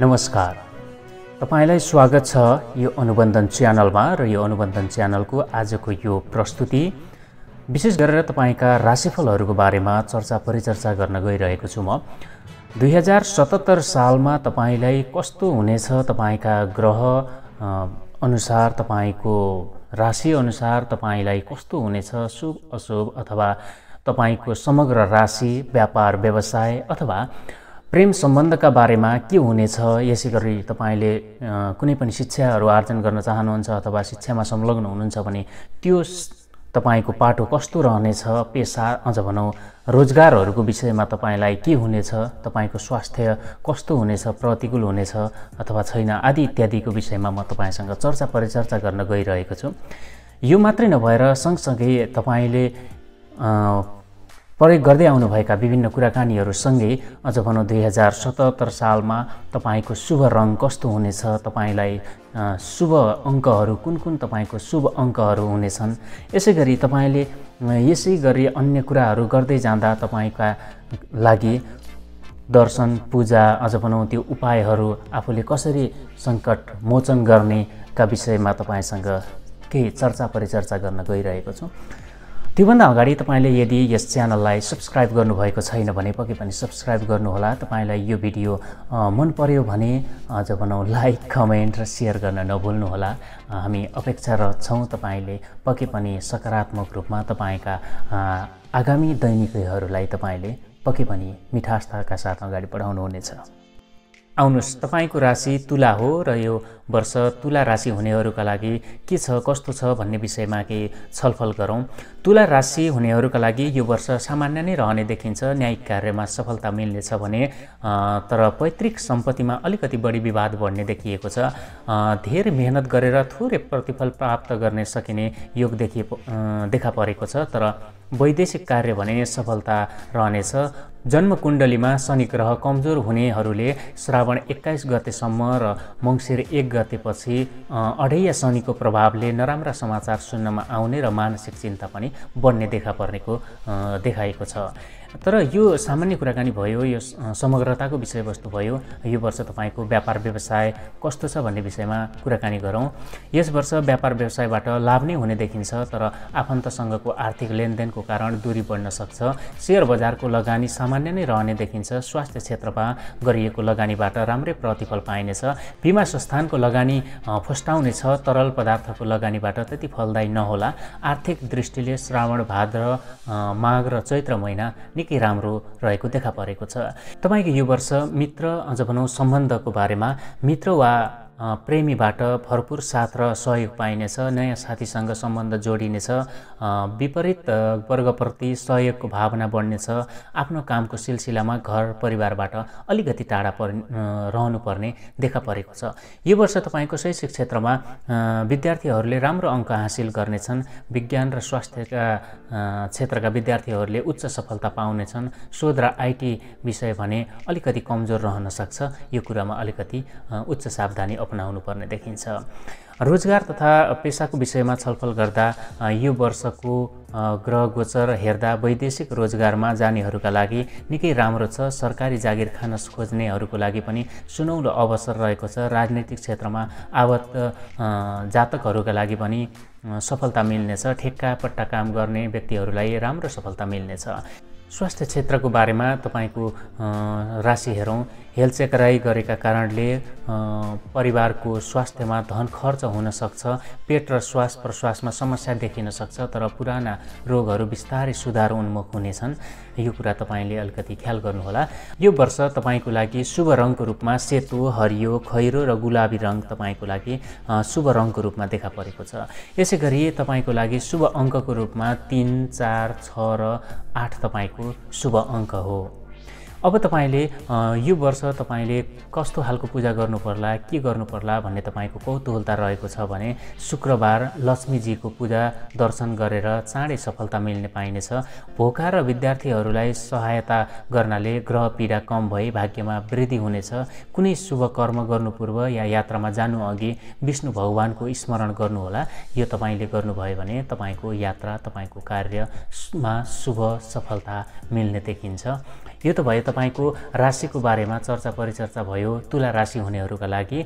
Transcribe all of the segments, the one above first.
नमस्कार तपाईँलाई स्वागत छ यो अनुबन्धन च्यानलमा र यो अनुबन्धन च्यानलको आजको यो प्रस्तुति विशेष गरेर तपाईँका राशिफलहरूको बारेमा चर्चा परिचर्चा गर्न गइरहेको छु म दुई हजार सतहत्तर सालमा तपाईँलाई कस्तो हुनेछ तपाईँका ग्रह अनुसार तपाईँको अनुसार तपाईँलाई कस्तो हुनेछ शुभ अशुभ अथवा तपाईँको समग्र राशि व्यापार व्यवसाय अथवा प्रेम सम्बन्धका बारेमा के हुनेछ यसै गरी तपाईँले कुनै पनि शिक्षाहरू आर्जन गर्न चाहनुहुन्छ अथवा शिक्षामा संलग्न हुनुहुन्छ भने त्यो तपाईँको पाटो कस्तो रहनेछ पेसा अझ भनौँ रोजगारहरूको विषयमा तपाईँलाई के हुनेछ तपाईँको स्वास्थ्य कस्तो हुनेछ प्रतिकूल हुनेछ अथवा छैन आदि इत्यादिको विषयमा म तपाईँसँग चर्चा परिचर्चा गर्न गइरहेको छु यो मात्रै नभएर सँगसँगै तपाईँले प्रयोग गर्दै आउनुभएका विभिन्न कुराकानीहरूसँगै अझ भनौँ दुई हजार सतहत्तर सालमा तपाईँको शुभ रङ कस्तो हुनेछ तपाईँलाई शुभ अङ्कहरू कुन कुन तपाईँको शुभ अङ्कहरू हुनेछन् यसै गरी तपाईँले यसै गरी अन्य कुराहरू गर्दै जाँदा तपाईँका लागि दर्शन पूजा अझ भनौँ त्यो उपायहरू आफूले कसरी सङ्कट मोचन गर्नेका विषयमा तपाईँसँग केही चर्चा परिचर्चा गर्न गइरहेको छौँ त्योभन्दा अगाडि तपाईँले यदि यस च्यानललाई सब्सक्राइब गर्नुभएको छैन भने पक्कै पनि सब्सक्राइब गर्नुहोला तपाईँलाई यो भिडियो मन पर्यो भने अझ भनौँ लाइक कमेन्ट र सेयर गर्न नभुल्नुहोला हामी अपेक्षारत छौँ तपाईँले पक्कै पनि सकारात्मक रूपमा तपाईँका आगामी दैनिकहरूलाई तपाईँले पक्कै पनि मिठास्ताका साथ अगाडि बढाउनुहुनेछ आउनुहोस् तपाईँको राशि तुला हो र यो वर्ष तुला राशि हुनेहरूका लागि के छ कस्तो छ भन्ने विषयमा के छलफल गरौँ तुला राशि हुनेहरूका लागि यो वर्ष सामान्य नै रहने देखिन्छ न्यायिक कार्यमा सफलता मिल्नेछ भने तर पैतृक सम्पत्तिमा अलिकति बढी विवाद बढ्ने देखिएको छ धेरै मेहनत गरेर थोरै प्रतिफल प्राप्त गर्न सकिने योग देखिए देखा परेको छ तर वैदेशिक कार्य भने सफलता रहनेछ जन्मकुण्डलीमा शनि ग्रह कमजोर हुनेहरूले श्रावण एक्काइस गतेसम्म र मङ्सिर एक गतेपछि अढैया शनिको प्रभावले नराम्रा समाचार सुन्नमा आउने र मानसिक चिन्ता पनि बढ्ने देखा पर्नेको देखाएको छ तर यो सामान्य कुराकानी भयो यो समग्रताको विषयवस्तु भयो यो वर्ष तपाईँको व्यापार व्यवसाय कस्तो छ भन्ने विषयमा कुराकानी गरौँ यस वर्ष व्यापार व्यवसायबाट लाभ नै हुने देखिन्छ तर आफन्तसँगको आर्थिक लेनदेनको कारण दूरी बढ्न सक्छ सेयर बजारको लगानी सामान्य नै रहने देखिन्छ स्वास्थ्य क्षेत्रमा गरिएको लगानीबाट राम्रै प्रतिफल पाइनेछ बिमा संस्थानको लगानी फस्टाउनेछ तरल पदार्थको लगानीबाट त्यति फलदायी नहोला आर्थिक दृष्टिले श्रावण भाद्र माघ र चैत्र महिना निकै राम्रो रहेको देखा परेको छ तपाईँको यो वर्ष मित्र अझ भनौँ सम्बन्धको बारेमा मित्र वा प्रेमीबाट भरपुर साथ र सहयोग पाइनेछ नयाँ साथीसँग सम्बन्ध जोडिनेछ विपरीत वर्गप्रति सहयोगको भावना बढ्नेछ आफ्नो कामको सिलसिलामा घर परिवारबाट अलिकति टाढा पर् रहनुपर्ने देखा परेको छ यो वर्ष तपाईँको शैक्षिक क्षेत्रमा विद्यार्थीहरूले राम्रो अङ्क हासिल गर्नेछन् विज्ञान र स्वास्थ्यका क्षेत्रका विद्यार्थीहरूले उच्च सफलता पाउनेछन् शोध र आइटी विषय भने अलिकति कमजोर रहन सक्छ यो कुरामा अलिकति उच्च सावधानी अप्नाउनु पर्ने देखिन्छ रोजगार तथा पेसाको विषयमा छलफल गर्दा यो वर्षको ग्रह गोचर हेर्दा वैदेशिक रोजगारमा जानेहरूका लागि निकै राम्रो छ सरकारी जागिर खान खोज्नेहरूको लागि पनि सुनौलो अवसर रहेको छ राजनैतिक क्षेत्रमा आवत जातकहरूका लागि पनि सफलता मिल्नेछ ठेक्का पट्टा काम गर्ने व्यक्तिहरूलाई राम्रो सफलता मिल्नेछ स्वास्थ्य क्षेत्रको बारेमा तपाईँको राशि हेरौँ हेल्थ चेकराई गरेका कारणले परिवारको स्वास्थ्यमा धन खर्च हुनसक्छ पेट र श्वास प्रश्वासमा समस्या देखिन सक्छ तर पुराना रोगहरू बिस्तारै सुधार उन्मुख हुनेछन् यो कुरा तपाईँले अलिकति ख्याल गर्नुहोला यो वर्ष तपाईँको लागि शुभ रङको रूपमा सेतो हरियो खैरो र गुलाबी रङ तपाईँको लागि शुभ रङको रूपमा देखा परेको छ यसै गरी तपाईँको लागि शुभ अङ्कको रूपमा तिन चार छ र आठ तपाईँको शुभ अङ्क हो अब तपाईँले यो वर्ष तपाईँले कस्तो खालको पूजा गर्नुपर्ला के गर्नुपर्ला भन्ने तपाईँको कौतूहलता रहेको छ भने शुक्रबार लक्ष्मीजीको पूजा दर्शन गरेर चाँडै सफलता मिल्ने पाइनेछ भोका र विद्यार्थीहरूलाई सहायता गर्नाले ग्रह पीडा कम भई भाग्यमा वृद्धि हुनेछ कुनै शुभ कर्म गर्नु पूर्व या यात्रामा जानु अघि विष्णु भगवानको स्मरण गर्नुहोला यो तपाईँले गर्नुभयो भने तपाईँको यात्रा तपाईँको कार्यमा शुभ सफलता मिल्ने देखिन्छ यो त भयो तपाईँको राशिको बारेमा चर्चा परिचर्चा भयो तुला राशि हुनेहरूका लागि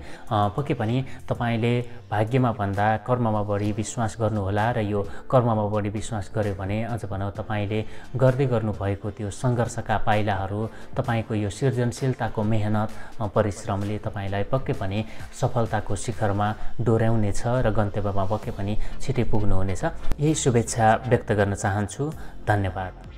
पक्कै पनि तपाईँले भाग्यमा भन्दा कर्ममा बढी विश्वास गर्नुहोला र यो कर्ममा बढी विश्वास गर्यो भने अझ भनौँ तपाईँले गर्दै गर्नुभएको त्यो सङ्घर्षका पाइलाहरू तपाईँको यो सृजनशीलताको मेहनत परिश्रमले तपाईँलाई पक्कै पनि सफलताको शिखरमा डोर्याउनेछ र गन्तव्यमा पक्कै पनि छिटै पुग्नुहुनेछ यही शुभेच्छा व्यक्त गर्न चाहन्छु धन्यवाद